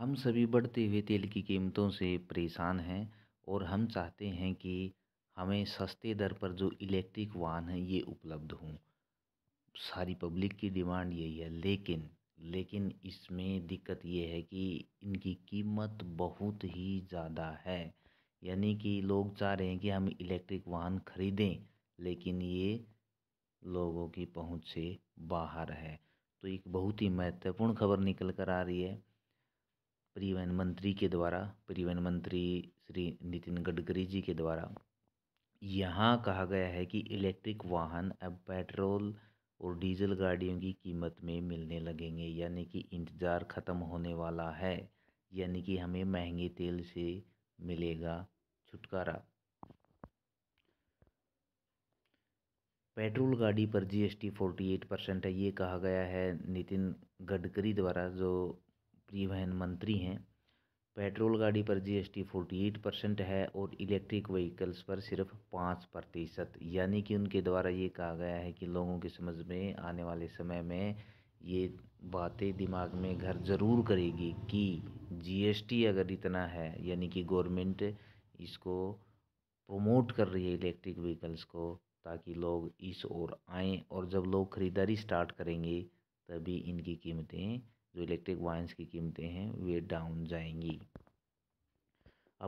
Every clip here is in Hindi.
हम सभी बढ़ते हुए तेल की कीमतों से परेशान हैं और हम चाहते हैं कि हमें सस्ते दर पर जो इलेक्ट्रिक वाहन हैं ये उपलब्ध हों सारी पब्लिक की डिमांड यही है लेकिन लेकिन इसमें दिक्कत ये है कि इनकी कीमत बहुत ही ज़्यादा है यानी कि लोग चाह रहे हैं कि हम इलेक्ट्रिक वाहन खरीदें लेकिन ये लोगों की पहुंच से बाहर है तो एक बहुत ही महत्वपूर्ण खबर निकल कर आ रही है परिवहन मंत्री के द्वारा परिवहन मंत्री श्री नितिन गडकरी जी के द्वारा यहाँ कहा गया है कि इलेक्ट्रिक वाहन अब पेट्रोल और डीजल गाड़ियों की कीमत में मिलने लगेंगे यानी कि इंतज़ार ख़त्म होने वाला है यानी कि हमें महंगे तेल से मिलेगा छुटकारा पेट्रोल गाड़ी पर जीएसटी 48 परसेंट है ये कहा गया है नितिन गडकरी द्वारा जो परिवहन मंत्री हैं पेट्रोल गाड़ी पर जीएसटी 48 परसेंट है और इलेक्ट्रिक व्हीकल्स पर सिर्फ पाँच प्रतिशत यानी कि उनके द्वारा ये कहा गया है कि लोगों की समझ में आने वाले समय में ये बातें दिमाग में घर ज़रूर करेगी कि जीएसटी अगर इतना है यानी कि गवर्नमेंट इसको प्रमोट कर रही है इलेक्ट्रिक व्हीकल्स को ताकि लोग इस ओर आएँ और जब लोग ख़रीदारी स्टार्ट करेंगे तभी इनकी कीमतें जो इलेक्ट्रिक वाहन्स की कीमतें हैं वे डाउन जाएंगी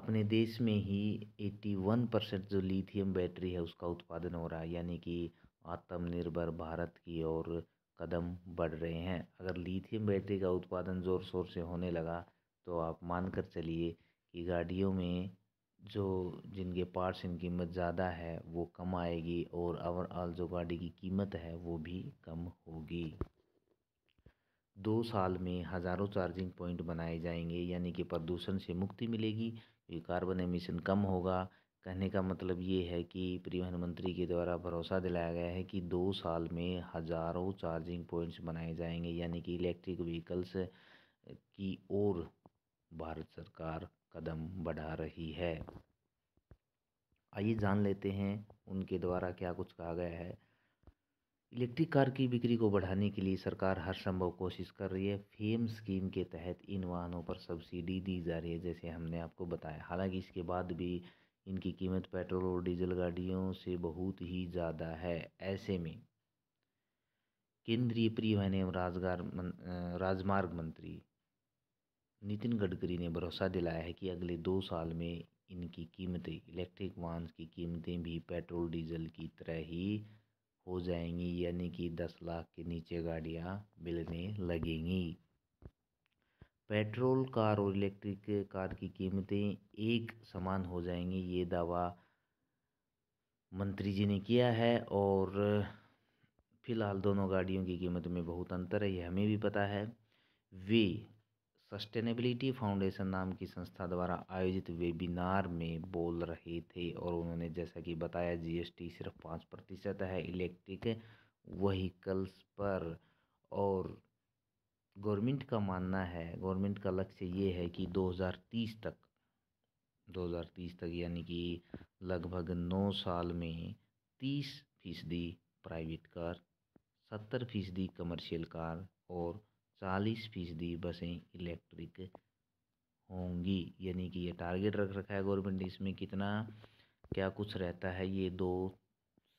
अपने देश में ही 81 परसेंट जो लिथियम बैटरी है उसका उत्पादन हो रहा है यानी कि आत्मनिर्भर भारत की ओर कदम बढ़ रहे हैं अगर लिथियम बैटरी का उत्पादन ज़ोर शोर से होने लगा तो आप मान कर चलिए कि गाड़ियों में जो जिनके पार्ट्स इन कीमत ज़्यादा है वो कम आएगी और ओवरऑल जो गाड़ी की कीमत है वो भी कम होगी दो साल में हज़ारों चार्जिंग पॉइंट बनाए जाएंगे यानी कि प्रदूषण से मुक्ति मिलेगी ये कार्बन एमिशन कम होगा कहने का मतलब ये है कि परिवहन मंत्री के द्वारा भरोसा दिलाया गया है कि दो साल में हज़ारों चार्जिंग पॉइंट्स बनाए जाएंगे यानी कि इलेक्ट्रिक व्हीकल्स की ओर भारत सरकार कदम बढ़ा रही है आइए जान लेते हैं उनके द्वारा क्या कुछ कहा गया है इलेक्ट्रिक कार की बिक्री को बढ़ाने के लिए सरकार हर संभव कोशिश कर रही है फेम स्कीम के तहत इन वाहनों पर सब्सिडी दी जा रही है जैसे हमने आपको बताया हालांकि इसके बाद भी इनकी कीमत पेट्रोल और डीजल गाड़ियों से बहुत ही ज़्यादा है ऐसे में केंद्रीय परिवहन एवं राजगार राजमार्ग मंत्री नितिन गडकरी ने भरोसा दिलाया है कि अगले दो साल में इनकी कीमतें इलेक्ट्रिक वाहन की कीमतें भी पेट्रोल डीजल की तरह ही हो जाएंगी यानी कि दस लाख के नीचे गाड़ियाँ मिलने लगेंगी पेट्रोल कार और इलेक्ट्रिक कार की कीमतें एक समान हो जाएंगी ये दावा मंत्री जी ने किया है और फिलहाल दोनों गाड़ियों की कीमत में बहुत अंतर है ये हमें भी पता है वे सस्टेनेबिलिटी फाउंडेशन नाम की संस्था द्वारा आयोजित वेबिनार में बोल रहे थे और उन्होंने जैसा कि बताया जीएसटी सिर्फ पाँच प्रतिशत है इलेक्ट्रिक वहीकल्स पर और गवर्नमेंट का मानना है गवर्नमेंट का लक्ष्य ये है कि 2030 तक 2030 तक यानी कि लगभग नौ साल में तीस फीसदी प्राइवेट कार सत्तर फीसदी कमर्शियल कार और चालीस फीसदी बसें इलेक्ट्रिक होंगी यानी कि ये टारगेट रख रखा है गवर्नमेंट ने इसमें कितना क्या कुछ रहता है ये दो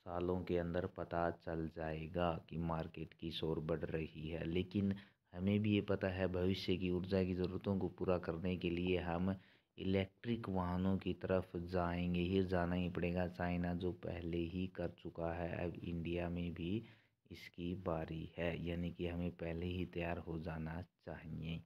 सालों के अंदर पता चल जाएगा कि मार्केट की शोर बढ़ रही है लेकिन हमें भी ये पता है भविष्य की ऊर्जा की ज़रूरतों को पूरा करने के लिए हम इलेक्ट्रिक वाहनों की तरफ जाएंगे ही जाना ही पड़ेगा चाइना जो पहले ही कर चुका है अब इंडिया में भी इसकी बारी है यानी कि हमें पहले ही तैयार हो जाना चाहिए